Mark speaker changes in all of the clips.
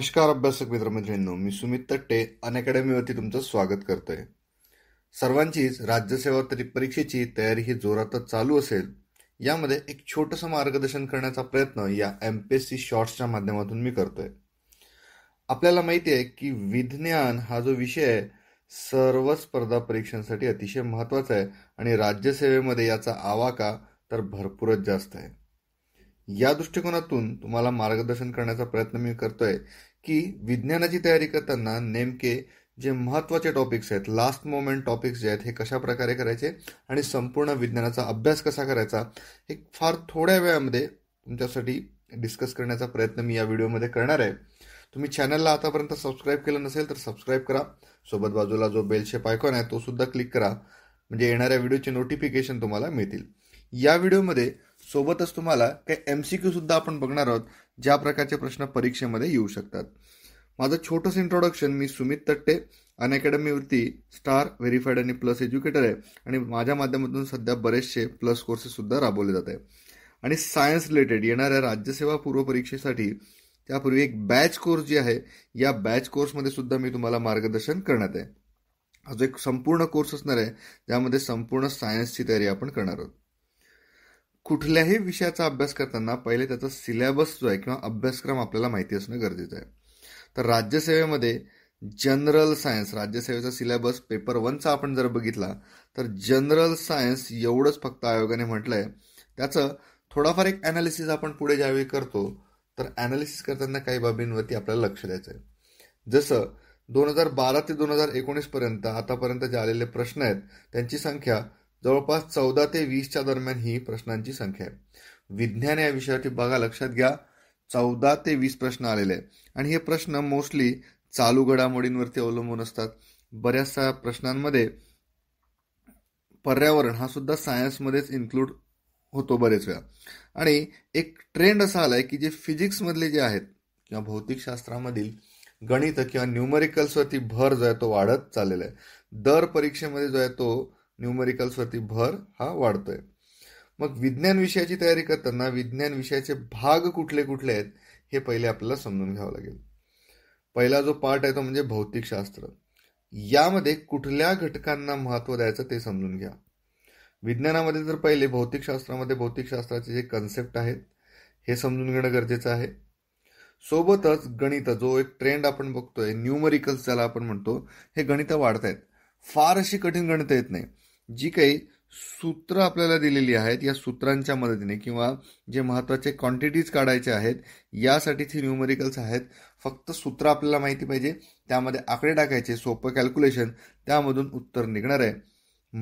Speaker 1: नमस्कार अभ्यासक मित्रमैत्रिणींनो मी सुमित तट्टे अन अकॅडमीवरती तुमचं स्वागत करतोय सर्वांचीच राज्यसेवा तरी परीक्षेची तयारी ही जोरातच चालू असेल यामध्ये एक छोटंसं मार्गदर्शन करण्याचा प्रयत्न या एम पी एस सी शॉर्ट्सच्या माध्यमातून मी करतोय आपल्याला माहिती आहे की विज्ञान हा जो विषय आहे सर्व स्पर्धा परीक्षांसाठी अतिशय महत्त्वाचा आहे आणि राज्यसेवेमध्ये याचा आवाका तर भरपूरच जास्त आहे या दृष्टिकोनातून तुम्हाला मार्गदर्शन करण्याचा प्रयत्न मी करतोय की विज्ञानाची तयारी करताना नेमके जे महत्त्वाचे टॉपिक्स आहेत लास्ट मोमेंट टॉपिक्स जे आहेत हे कशा प्रकारे करायचे आणि संपूर्ण विज्ञानाचा अभ्यास कसा करायचा हे फार थोड्या वेळामध्ये तुमच्यासाठी डिस्कस करण्याचा प्रयत्न मी या व्हिडिओमध्ये करणार आहे तुम्ही चॅनलला आतापर्यंत सबस्क्राईब केलं नसेल तर सबस्क्राईब करा सोबत बाजूला जो बेलशेप आयकॉन आहे तो सुद्धा क्लिक करा म्हणजे येणाऱ्या व्हिडिओचे नोटिफिकेशन तुम्हाला मिळतील या व्हिडिओमध्ये सोबतच तुम्हाला काही एम सी क्यू सुद्धा आपण बघणार आहोत ज्या प्रकारचे प्रश्न परीक्षेमध्ये येऊ शकतात माझं छोटंसं इंट्रोडक्शन मी सुमित तट्टे अनअकॅडमीवरती स्टार व्हेरीफाईड आणि प्लस एज्युकेटर आहे आणि माझ्या माध्यमातून सध्या बरेचसे प्लस कोर्सेससुद्धा राबवले जात आहे आणि सायन्स रिलेटेड येणाऱ्या राज्यसेवा पूर्व परीक्षेसाठी त्यापूर्वी एक बॅच कोर्स जी आहे या बॅच कोर्समध्ये सुद्धा मी तुम्हाला मार्गदर्शन करण्यात आहे हा जो एक संपूर्ण कोर्स असणार आहे ज्यामध्ये संपूर्ण सायन्सची तयारी आपण करणार आहोत कुठल्याही विषयाचा अभ्यास करताना पहिले त्याचा सिलेबस जो आहे किंवा अभ्यासक्रम आपल्याला माहिती असणं गरजेचं आहे तर राज्यसेवेमध्ये जनरल सायन्स राज्यसेवेचा सिलेबस पेपर वनचा आपण जर बघितला तर जनरल सायन्स एवढंच फक्त आयोगाने म्हटलं आहे त्याचं थोडाफार एक ॲनालिसिस आपण पुढे ज्यावेळी करतो तर ॲनालिसिस करताना काही बाबींवरती आपल्याला लक्ष द्यायचं आहे जसं दोन हजार बारा ते दोन हजार एकोणीसपर्यंत आतापर्यंत जे आलेले प्रश्न आहेत त्यांची संख्या जवळपास चौदा ते वीसच्या दरम्यान ही प्रश्नांची संख्या आहे विज्ञान या विषयाची बघा लक्षात घ्या चौदा ते वीस प्रश्न आलेले आहेत आणि हे प्रश्न मोस्टली चालू घडामोडींवरती अवलंबून असतात बऱ्याचशा प्रश्नांमध्ये पर्यावरण हा सुद्धा सायन्समध्येच इन्क्लूड होतो बरेच वेळा आणि एक ट्रेंड असा आलाय की जे फिजिक्समधले जे आहेत किंवा भौतिकशास्त्रामधील गणित किंवा न्यूमरिकल्सवरती भर जो आहे तो वाढत चाललेला आहे दर परीक्षेमध्ये जो आहे तो न्यूमेरिकल्सवरती भर हा वाढतोय मग विज्ञान विषयाची तयारी करताना विज्ञान विषयाचे भाग कुठले कुठले आहेत हे पहिले आपल्याला समजून घ्यावं लागेल पहिला जो पार्ट आहे तो म्हणजे भौतिकशास्त्र यामध्ये कुठल्या घटकांना महत्त्व द्यायचं ते समजून घ्या विज्ञानामध्ये जर पहिले भौतिकशास्त्रामध्ये भौतिकशास्त्राचे जे कन्सेप्ट आहेत हे समजून घेणं गरजेचं आहे सोबतच गणित जो एक ट्रेंड आपण बघतोय न्यूमरिकल्स ज्याला आपण म्हणतो हे गणितं वाढत आहेत फार अशी कठीण गणितं येत नाही जी काही सूत्र आपल्याला दिलेली आहेत या सूत्रांच्या मदतीने किंवा जे महत्त्वाचे क्वांटिटीज काढायचे आहेत यासाठीच ही न्यूमेरिकल्स आहेत फक्त सूत्र आपल्याला माहिती पाहिजे त्यामध्ये आकडे टाकायचे सोपं कॅल्क्युलेशन त्यामधून उत्तर निघणार आहे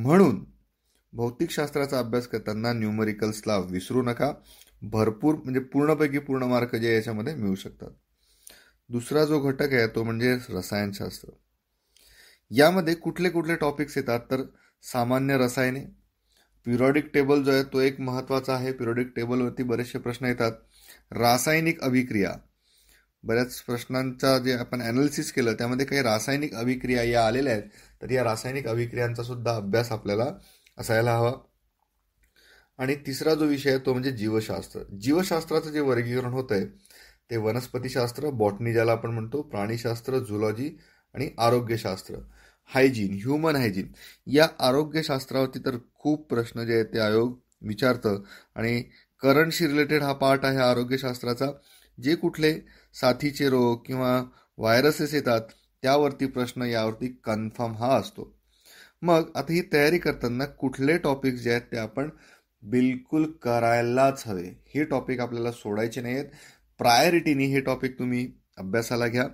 Speaker 1: म्हणून भौतिकशास्त्राचा अभ्यास करताना न्यूमेरिकल्सला विसरू नका भरपूर म्हणजे पूर्णपैकी पूर्ण मार्क जे याच्यामध्ये मिळू शकतात दुसरा जो घटक आहे तो म्हणजे रसायनशास्त्र यामध्ये कुठले कुठले टॉपिक्स येतात तर सामान्य रसायने पिरोडिक टेबल जो आहे तो एक महत्त्वाचा आहे पिरॉडिक टेबलवरती बरेचसे प्रश्न येतात रासायनिक अभिक्रिया बऱ्याच प्रश्नांचा जे आपण ॲनालिसिस केलं त्यामध्ये काही रासायनिक अभिक्रिया या आलेल्या आहेत तर या रासायनिक अभिक्रियांचा सुद्धा अभ्यास आपल्याला असायला हवा आणि तिसरा जो विषय आहे तो म्हणजे जीवशास्त्र जीवशास्त्राचं जे वर्गीकरण होतं आहे ते वनस्पतीशास्त्र बॉटनी ज्याला आपण म्हणतो प्राणीशास्त्र झुलॉजी आणि आरोग्यशास्त्र हायजीन ह्युमन हायजीन या आरोग्यशास्त्रावरती तर खूप प्रश्न जे आहेत ते आयोग विचारतं आणि करंटशी रिलेटेड हा पार्ट आहे आरोग्यशास्त्राचा जे कुठले साथीचे रोग किंवा व्हायरसेस येतात त्यावरती प्रश्न यावरती कन्फर्म हा असतो मग आता ही तयारी करताना कुठले टॉपिक्स जे आहेत ते आपण बिलकुल करायलाच हवे हे टॉपिक आपल्याला सोडायचे नाही आहेत प्रायोरिटीने हे टॉपिक तुम्ही अभ्यासाला घ्या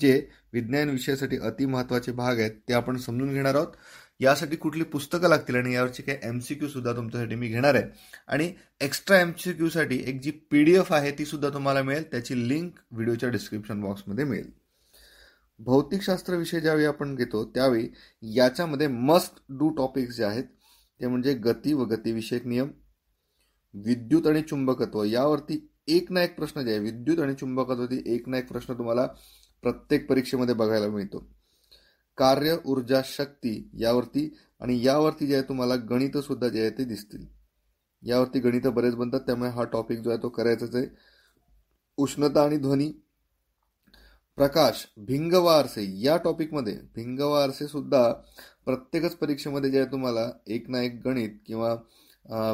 Speaker 1: जे विज्ञान विषयासाठी अतिमहत्वाचे भाग आहेत ते आपण समजून घेणार आहोत यासाठी कुठली पुस्तकं लागतील आणि यावरची काही एम सी क्यूसुद्धा सुद्धा तुमच्यासाठी मी घेणार आहे आणि एक्स्ट्रा एम सी क्यूसाठी एक जी पी डी एफ आहे ती सुद्धा तुम्हाला मिळेल त्याची लिंक व्हिडिओच्या डिस्क्रिप्शन बॉक्समध्ये मिळेल भौतिकशास्त्र विषय ज्यावेळी आपण घेतो त्यावेळी याच्यामध्ये मस्ट डू टॉपिक्स जे आहेत ते म्हणजे गती व गतीविषयक नियम विद्युत आणि चुंबकत्व यावरती एक ना एक प्रश्न जे आहे विद्युत आणि चुंबकत्वती एक ना एक प्रश्न तुम्हाला प्रत्येक परीक्षेमध्ये बघायला मिळतो कार्य ऊर्जा शक्ती यावरती आणि यावरती जे आहे तुम्हाला गणित सुद्धा जे आहे ते दिसतील यावरती गणित बरेच बनतात त्यामुळे हा टॉपिक जो आहे तो करायचाच आहे उष्णता आणि ध्वनी प्रकाश व आरसे या टॉपिकमध्ये व आरसे सुद्धा प्रत्येकच परीक्षेमध्ये जे आहे तुम्हाला एक ना एक गणित किंवा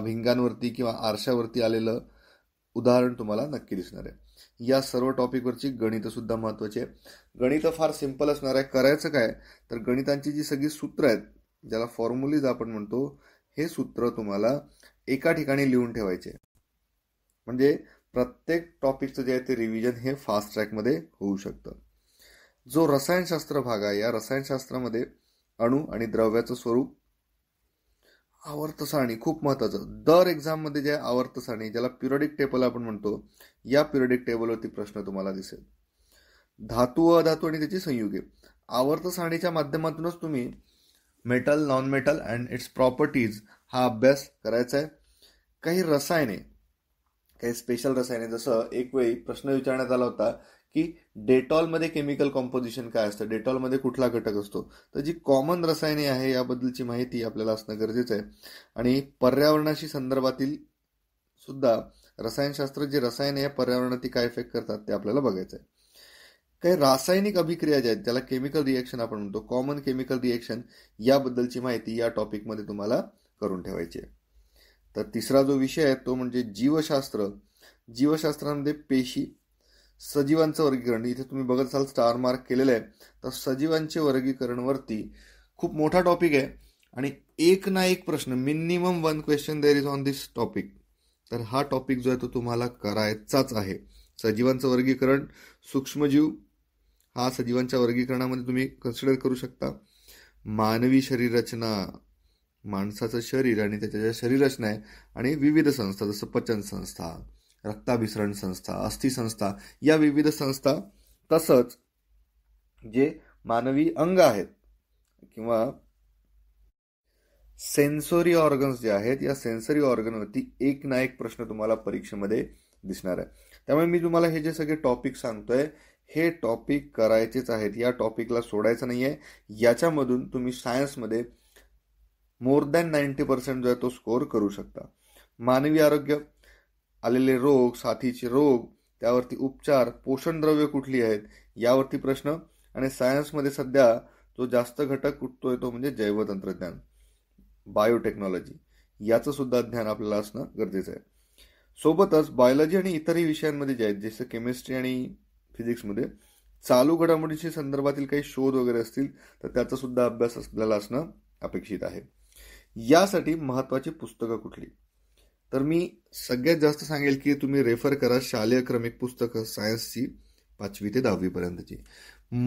Speaker 1: भिंगांवरती किंवा आरशावरती आलेलं उदाहरण तुम्हाला नक्की दिसणार आहे या सर्व टॉपिकवरची गणितंसुद्धा महत्त्वाची आहे गणितं फार सिम्पल असणार आहे करायचं काय तर गणितांची जी सगळी सूत्र आहेत ज्याला फॉर्म्युलीज आपण म्हणतो हे सूत्र तुम्हाला एका ठिकाणी लिहून ठेवायचे म्हणजे प्रत्येक टॉपिकचं जे आहे ते रिव्हिजन हे फास्ट ट्रॅकमध्ये होऊ शकतं जो रसायनशास्त्र भाग आहे या रसायनशास्त्रामध्ये अणू आणि द्रव्याचं स्वरूप आवर्त सारणी खूप महत्त्वाचं दर एक्झाममध्ये जे आवर्त सारणी ज्याला पिरियडिक टेबल आपण म्हणतो या पिरियडिक टेबलवरती प्रश्न तुम्हाला दिसेल धातू अधातू आणि त्याची संयुगे आवर्त सारणीच्या माध्यमातूनच तुम्ही metal non metal and its properties हा अभ्यास करायचा आहे काही रसायने काही स्पेशल रसायने जसं एक वेळी प्रश्न विचारण्यात आला होता की डेटॉलमध्ये केमिकल कॉम्पोजिशन काय असतं डेटॉलमध्ये कुठला घटक असतो तर जी कॉमन रसायने आहे याबद्दलची माहिती आपल्याला असणं गरजेचं आहे आणि पर्यावरणाशी संदर्भातील सुद्धा रसायनशास्त्र जे रसायने आहे पर्यावरणाती काय इफेक्ट करतात ते आपल्याला बघायचं आहे काही रासायनिक अभिक्रिया ज्या आहेत त्याला केमिकल रिएक्शन आपण म्हणतो कॉमन केमिकल रिएक्शन याबद्दलची माहिती या टॉपिकमध्ये तुम्हाला करून ठेवायची आहे तर तिसरा जो विषय आहे तो म्हणजे जीवशास्त्र जीवशास्त्रामध्ये पेशी सजीवांचं वर्गीकरण इथे तुम्ही बघत असाल स्टार मार्क केलेलं आहे तर सजीवांचे वर्गीकरणवरती खूप मोठा टॉपिक आहे आणि एक ना एक प्रश्न minimum one question there is on this topic तर हा टॉपिक जो आहे तो तुम्हाला करायचाच आहे सजीवांचं वर्गीकरण सूक्ष्मजीव हा सजीवांच्या वर्गीकरणामध्ये तुम्ही कन्सिडर करू शकता मानवी शरीररचना माणसाचं शरीर आणि त्याच्या ज्या शरीररचना आहे आणि विविध संस्था जसं पचन संस्था रक्ताभिसरण संस्था संस्था या विविध संस्था तसंच जे मानवी अंग आहेत किंवा सेन्सोरी ऑर्गन्स जे आहेत या सेन्सरी ऑर्गनवरती एक ना एक प्रश्न तुम्हाला परीक्षेमध्ये दिसणार आहे त्यामुळे मी तुम्हाला हे जे सगळे टॉपिक सांगतोय हे टॉपिक करायचेच आहेत या टॉपिकला सोडायचं नाही आहे याच्यामधून तुम्ही सायन्समध्ये मोर दॅन नाईन्टी पर्सेंट जो आहे तो स्कोअर करू शकता मानवी आरोग्य आलेले रोग साथीचे रोग त्यावरती उपचार पोषणद्रव्य कुठली आहेत यावरती प्रश्न आणि सायन्समध्ये सध्या जो जास्त घटक कुठतोय तो म्हणजे जैवतंत्रज्ञान बायोटेक्नॉलॉजी याचं सुद्धा ज्ञान आपल्याला असणं गरजेचं आहे सोबतच बायोलॉजी आणि इतरही विषयांमध्ये जे आहेत जसं केमिस्ट्री आणि फिजिक्समध्ये चालू घडामोडीशी संदर्भातील काही शोध वगैरे असतील तर त्याचा सुद्धा अभ्यास आपल्याला असणं अपेक्षित आहे यासाठी महत्वाची पुस्तकं कुठली तर मी सगळ्यात जास्त सांगेल की तुम्ही रेफर करा शालेय क्रमिक पुस्तकं सायन्सची पाचवी ते दहावीपर्यंतची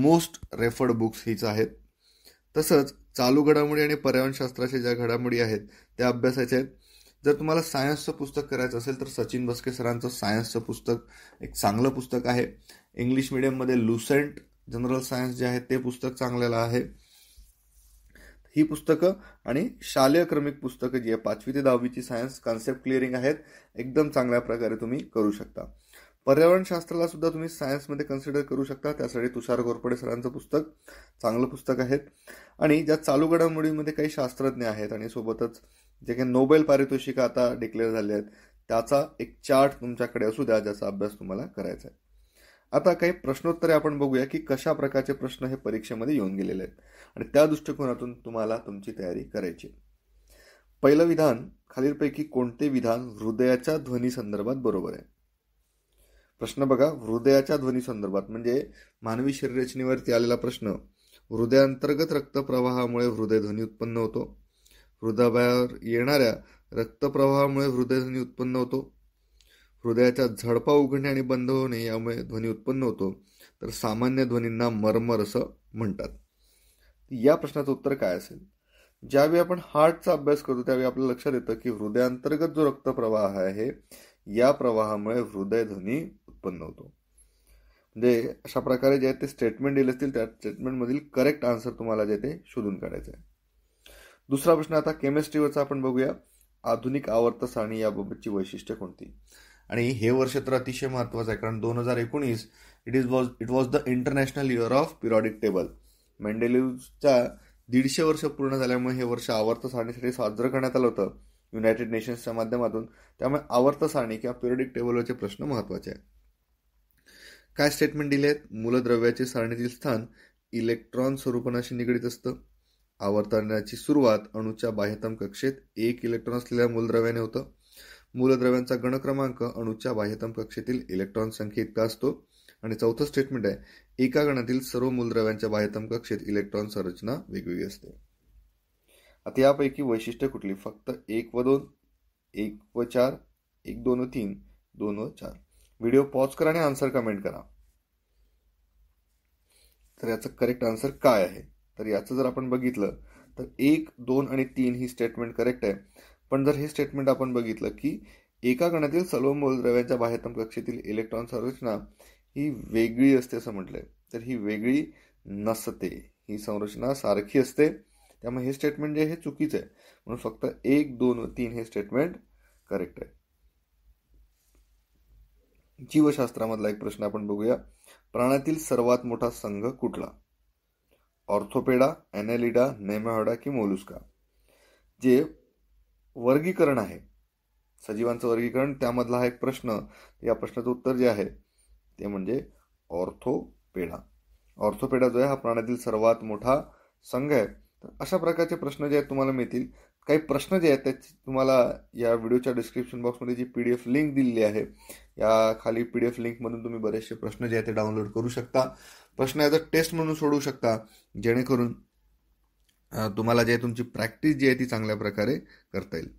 Speaker 1: मोस्ट रेफर्ड बुक्स हीच आहेत तसंच चालू घडामोडी आणि पर्यावरणशास्त्राच्या ज्या घडामोडी आहेत त्या अभ्यासाच्या आहेत जर तुम्हाला सायन्सचं पुस्तक करायचं असेल तर सचिन बस्के सरांचं सायन्सचं पुस्तक एक चांगलं पुस्तक आहे इंग्लिश मिडियममध्ये लुसेंट जनरल सायन्स जे आहे ते पुस्तक चांगलेलं आहे ही पुस्तकं आणि शालेय क्रमिक पुस्तकं जी आहे पाचवी ते दहावीची सायन्स कॉन्सेप्ट क्लिअरिंग आहेत एकदम चांगल्या प्रकारे तुम्ही करू शकता पर्यावरणशास्त्राला सुद्धा तुम्ही सायन्समध्ये कन्सिडर करू शकता त्यासाठी तुषार घोरपडे सरांचं पुस्तक चांगलं पुस्तक आहे आणि ज्या चालू घडामोडीमध्ये काही शास्त्रज्ञ आहेत आणि सोबतच जे काही नोबेल पारितोषिक आता डिक्लेअर झाले आहेत त्याचा एक चार्ट तुमच्याकडे असू द्या ज्याचा अभ्यास तुम्हाला करायचा आहे आता काही प्रश्नोत्तरे आपण बघूया की कशा प्रकारचे प्रश्न हे परीक्षेमध्ये येऊन गेलेले आहेत आणि त्या दृष्टिकोनातून तुम्हाला तुमची तयारी करायची पहिलं विधान खालीलपैकी कोणते विधान हृदयाच्या ध्वनी संदर्भात बरोबर आहे प्रश्न बघा हृदयाच्या ध्वनी संदर्भात म्हणजे मानवी शरीररचनेवरती आलेला प्रश्न हृदयांतर्गत रक्तप्रवाहामुळे हृदयध्वनी उत्पन्न होतो हृदयाबाहेर येणाऱ्या रक्तप्रवाहामुळे हृदयध्वनी उत्पन्न होतो हृदयाच्या झडपा उघडणे आणि बंद होणे यामुळे ध्वनी उत्पन्न होतो तर सामान्य ध्वनींना मरमर असं म्हणतात या प्रश्नाचं उत्तर काय असेल ज्यावेळी आपण हार्टचा अभ्यास करतो त्यावेळी आपल्याला लक्षात येतं की हृदयांतर्गत जो रक्तप्रवाह आहे या प्रवाहामुळे हृदय ध्वनी उत्पन्न होतो म्हणजे अशा प्रकारे जे ते स्टेटमेंट दिले असतील त्या स्टेटमेंटमधील करेक्ट आन्सर तुम्हाला जे ते शोधून काढायचं आहे दुसरा प्रश्न आता केमिस्ट्रीवरचा आपण बघूया आधुनिक आवर्त सारणी याबाबतची वैशिष्ट्य कोणती आणि हे वर्ष तर अतिशय महत्वाचं आहे कारण दोन हजार एकोणीस it is was it was the international year of periodic table मेंडेलिव्हच्या दीडशे वर्ष पूर्ण झाल्यामुळे हे वर्ष आवर्त सारणीसाठी साजरं करण्यात आलं होतं युनायटेड नेशन्सच्या माध्यमातून त्यामुळे आवर्त सारणी किंवा पिरॉडिक टेबलवरचे प्रश्न महत्त्वाचे आहेत काय स्टेटमेंट दिले आहेत मूलद्रव्याचे सारणीतील स्थान इलेक्ट्रॉन स्वरूपणाशी निगडीत असतं आवर्तनाची सुरुवात अणूच्या बाह्यतम कक्षेत एक इलेक्ट्रॉन असलेल्या मूलद्रव्याने होतं मूलद्रव्यांचा गणक्रमांक अणूच्या बाह्यतम कक्षेतील इलेक्ट्रॉन संख्ये इतका असतो आणि चौथं स्टेटमेंट आहे एका गणातील सर्व मूलद्रव्यांच्या बाह्यतम कक्षेत इलेक्ट्रॉन संरचना वेगवेगळी असते आता यापैकी वैशिष्ट्य कुठली फक्त एक व दोन एक व चार एक दोन व तीन दोन व चार व्हिडिओ पॉज करा आणि आन्सर कमेंट करा तर याचं करेक्ट आन्सर काय आहे तर याचं जर आपण बघितलं तर एक दोन आणि तीन ही स्टेटमेंट करेक्ट आहे पण जर हे स्टेटमेंट आपण बघितलं की एका कणातील सर्व मूलद्रव्यांच्या बाह्यतम कक्षेतील इलेक्ट्रॉन संरचना ही वेगळी असते असं म्हटलंय तर ही वेगळी नसते ही संरचना सारखी असते त्यामुळे हे स्टेटमेंट जे हे चुकीचं आहे म्हणून फक्त एक दोन व तीन हे स्टेटमेंट करेक्ट आहे जीवशास्त्रामधला एक प्रश्न आपण बघूया प्राण्यातील सर्वात मोठा संघ कुठला ऑर्थोपेडा ॲनेलिडा नेमॅहॉडा की मोलुस्का जे वर्गीकरण आहे सजीवांचं वर्गीकरण त्यामधला हा एक प्रश्न या प्रश्नाचं उत्तर जे आहे ते म्हणजे ऑर्थोपेडा ऑर्थोपेडा जो आहे हा प्राण्यातील सर्वात मोठा संघ आहे तर अशा प्रकारचे प्रश्न जे आहेत तुम्हाला मिळतील काही प्रश्न जे आहेत त्याची तुम्हाला या व्हिडिओच्या डिस्क्रिप्शन बॉक्समध्ये जी पी डी एफ लिंक दिलेली आहे या खाली पी डी एफ लिंकमधून तुम्ही बरेचसे प्रश्न जे आहेत ते डाउनलोड करू शकता प्रश्न याचा टेस्ट म्हणून सोडवू शकता जेणेकरून तुम्हाला जे तुमची प्रॅक्टिस जी आहे ती चांगल्या प्रकारे करता येईल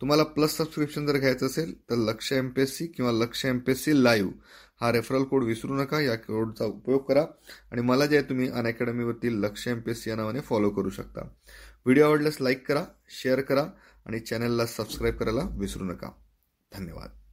Speaker 1: तुम्हाला प्लस सबस्क्रिप्शन जर घ्यायचं असेल तर लक्ष एम पी एस सी किंवा लक्ष M P S C live हा रेफरल कोड विसरू नका या कोडचा उपयोग करा आणि मला जे तुम्ही अन लक्ष एम पी एस सी या नावाने फॉलो करू शकता व्हिडिओ आवडल्यास लाईक करा शेअर करा आणि चॅनलला सबस्क्राईब करायला विसरू नका धन्यवाद